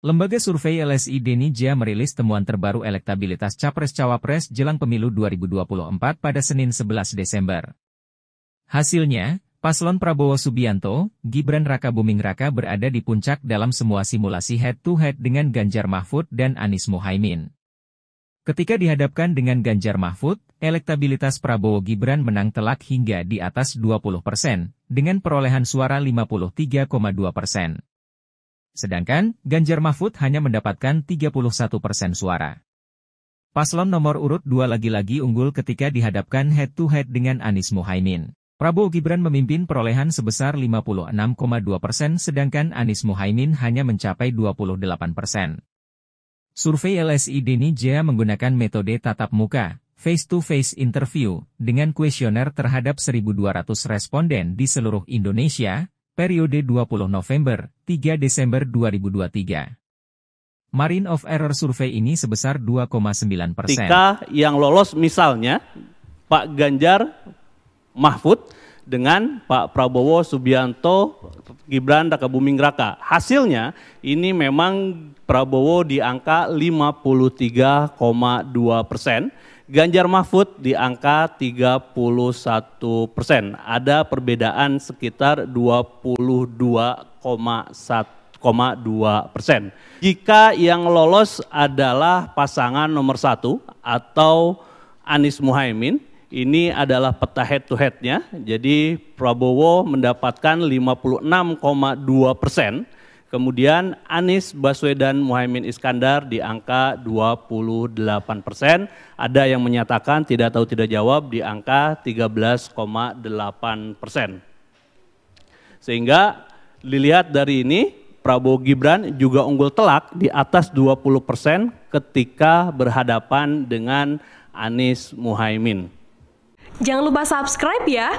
Lembaga survei LSI Jaya merilis temuan terbaru elektabilitas Capres-Cawapres jelang pemilu 2024 pada Senin 11 Desember. Hasilnya, paslon Prabowo Subianto, Gibran Raka Buming Raka berada di puncak dalam semua simulasi head-to-head -head dengan Ganjar Mahfud dan Anies Mohaimin. Ketika dihadapkan dengan Ganjar Mahfud, elektabilitas Prabowo Gibran menang telak hingga di atas 20 persen, dengan perolehan suara 53,2 persen. Sedangkan, Ganjar Mahfud hanya mendapatkan 31 persen suara. Paslon nomor urut dua lagi-lagi unggul ketika dihadapkan head-to-head -head dengan Anies Muhaimin. Prabowo Gibran memimpin perolehan sebesar 56,2 persen sedangkan Anies Muhaimin hanya mencapai 28 persen. Survei LSI Deni Jaya menggunakan metode tatap muka, face-to-face -face interview, dengan kuesioner terhadap 1.200 responden di seluruh Indonesia, periode 20 November, 3 Desember 2023. Margin of error survei ini sebesar 2,9 persen. Ketika yang lolos misalnya Pak Ganjar Mahfud dengan Pak Prabowo Subianto Gibran Raka Buming Raka. Hasilnya ini memang Prabowo di angka 53,2 persen Ganjar Mahfud di angka 31 persen. Ada perbedaan sekitar koma dua persen. Jika yang lolos adalah pasangan nomor satu atau Anies Muhaimin, ini adalah peta head to headnya. Jadi Prabowo mendapatkan 56,2 persen, Kemudian Anies Baswedan Muhaimin Iskandar di angka 28 persen. Ada yang menyatakan tidak tahu tidak jawab di angka 13,8 persen. Sehingga dilihat dari ini Prabowo Gibran juga unggul telak di atas 20 persen ketika berhadapan dengan Anies Muhaimin. Jangan lupa subscribe ya.